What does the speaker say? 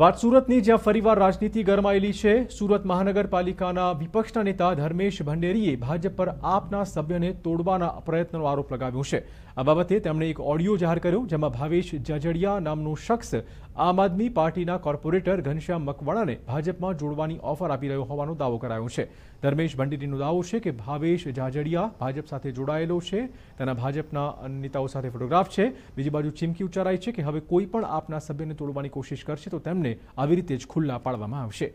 વાત સુરતની જ્યાં ફરીવાર રાજનીતિ ગરમાયેલી છે સુરત મહાનગરપાલિકાના વિપક્ષના નેતા ધર્મેશ ભંડેરીએ ભાજપ પર આપના સભ્યને તોડવાના પ્રયત્નનો આરોપ લગાવ્યો છે આ બાબતે તેમણે એક ઓડિયો જાહેર કર્યો જેમાં ભાવેશ જાજડિયા નામનો શખ્સ આમ આદમી પાર્ટીના કોર્પોરેટર ઘનશ્યામ મકવાણાને ભાજપમાં જોડવાની ઓફર આપી રહ્યો હોવાનો દાવો કરાયો છે ધર્મેશ ભંડેરીનો દાવો છે કે ભાવેશ જાજડિયા ભાજપ સાથે જોડાયેલો છે તેના ભાજપના નેતાઓ સાથે ફોટોગ્રાફ છે બીજી બાજુ ચીમકી ઉચ્ચારાય છે કે હવે કોઈ પણ આપના સભ્યને તોડવાની કોશિશ કરશે તો તેમને આવી રીતે જ ખુલ્લા પાડવામાં આવશે